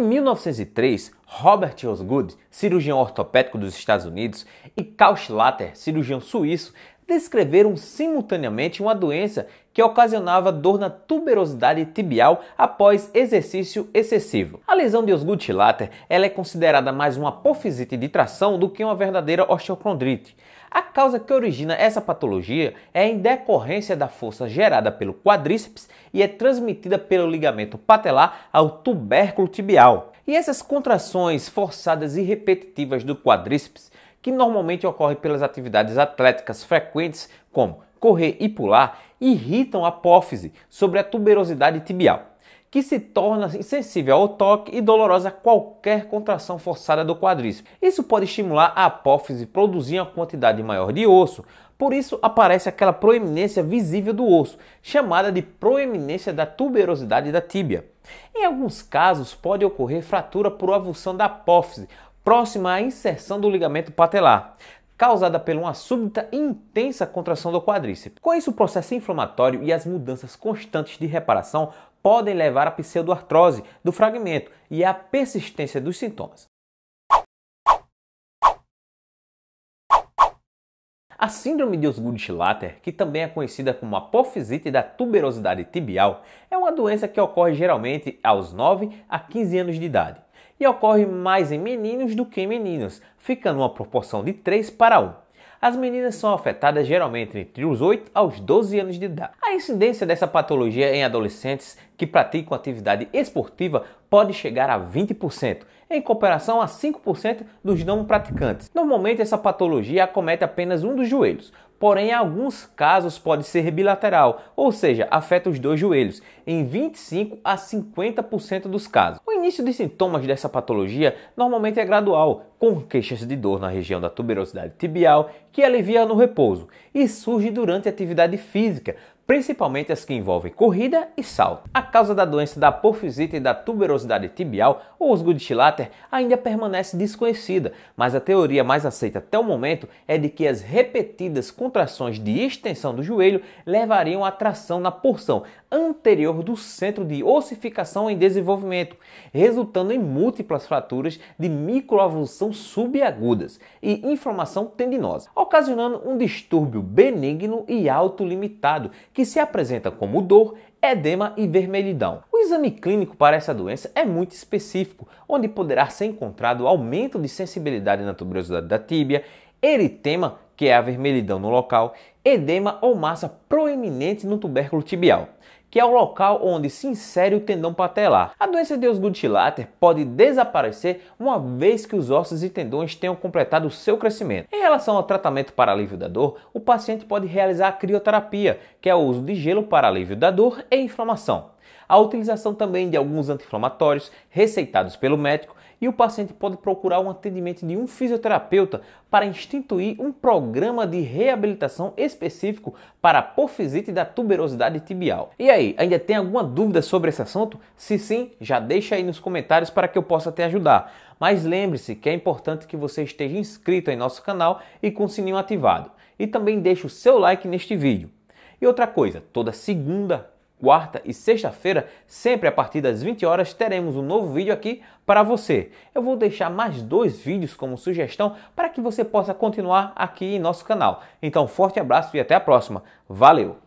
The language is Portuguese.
Em 1903, Robert Osgood, cirurgião ortopédico dos Estados Unidos, e Karl Schlatter, cirurgião suíço, descreveram simultaneamente uma doença que ocasionava dor na tuberosidade tibial após exercício excessivo. A lesão de Osgood Latter é considerada mais uma apofisite de tração do que uma verdadeira osteocondrite. A causa que origina essa patologia é em decorrência da força gerada pelo quadríceps e é transmitida pelo ligamento patelar ao tubérculo tibial. E essas contrações forçadas e repetitivas do quadríceps que normalmente ocorre pelas atividades atléticas frequentes, como correr e pular, irritam a apófise sobre a tuberosidade tibial, que se torna insensível ao toque e dolorosa a qualquer contração forçada do quadríceps. Isso pode estimular a apófise produzindo uma quantidade maior de osso, por isso aparece aquela proeminência visível do osso, chamada de proeminência da tuberosidade da tíbia. Em alguns casos pode ocorrer fratura por avulsão da apófise, próxima à inserção do ligamento patelar, causada por uma súbita e intensa contração do quadríceps. Com isso, o processo inflamatório e as mudanças constantes de reparação podem levar à pseudoartrose do fragmento e à persistência dos sintomas. A síndrome de Osgood-Schlatter, que também é conhecida como apofisite da tuberosidade tibial, é uma doença que ocorre geralmente aos 9 a 15 anos de idade e ocorre mais em meninos do que em meninas, ficando uma proporção de 3 para 1. As meninas são afetadas geralmente entre os 8 aos 12 anos de idade. A incidência dessa patologia em adolescentes que praticam atividade esportiva pode chegar a 20%, em comparação a 5% dos não praticantes. Normalmente, essa patologia acomete apenas um dos joelhos, porém, em alguns casos pode ser bilateral, ou seja, afeta os dois joelhos, em 25 a 50% dos casos início dos sintomas dessa patologia normalmente é gradual, com queixas de dor na região da tuberosidade tibial que alivia no repouso e surge durante a atividade física, principalmente as que envolvem corrida e salto. A causa da doença da porfisita e da tuberosidade tibial, ou os Goodschlatter, ainda permanece desconhecida, mas a teoria mais aceita até o momento é de que as repetidas contrações de extensão do joelho levariam à tração na porção anterior do centro de ossificação em desenvolvimento, resultando em múltiplas fraturas de microavulsão subagudas e inflamação tendinosa, ocasionando um distúrbio benigno e autolimitado que que se apresenta como dor, edema e vermelhidão. O exame clínico para essa doença é muito específico, onde poderá ser encontrado aumento de sensibilidade na tuberosidade da tíbia, eritema, que é a vermelhidão no local, edema ou massa proeminente no tubérculo tibial que é o local onde se insere o tendão patelar. A doença de osgood schlatter pode desaparecer uma vez que os ossos e tendões tenham completado o seu crescimento. Em relação ao tratamento para alívio da dor, o paciente pode realizar a crioterapia, que é o uso de gelo para alívio da dor e inflamação. A utilização também de alguns anti-inflamatórios receitados pelo médico e o paciente pode procurar um atendimento de um fisioterapeuta para instituir um programa de reabilitação específico para a porfisite da tuberosidade tibial. E aí, ainda tem alguma dúvida sobre esse assunto? Se sim, já deixa aí nos comentários para que eu possa te ajudar. Mas lembre-se que é importante que você esteja inscrito em nosso canal e com o sininho ativado. E também deixe o seu like neste vídeo. E outra coisa, toda segunda, quarta e sexta-feira, sempre a partir das 20 horas, teremos um novo vídeo aqui para você. Eu vou deixar mais dois vídeos como sugestão para que você possa continuar aqui em nosso canal. Então, forte abraço e até a próxima. Valeu!